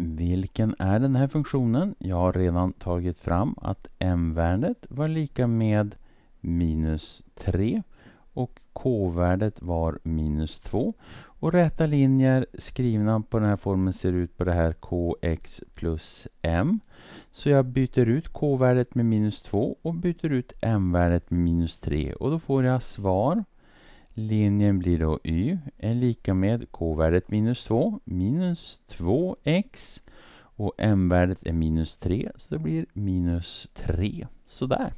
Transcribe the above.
Vilken är den här funktionen? Jag har redan tagit fram att m-värdet var lika med minus 3 och k-värdet var minus 2. Och räta linjer skrivna på den här formen ser ut på det här kx plus m. Så jag byter ut k-värdet med minus 2 och byter ut m-värdet med minus 3 och då får jag svar Linjen blir då y är lika med k-värdet minus 2 minus 2x och m-värdet är minus 3 så det blir minus 3. Sådär.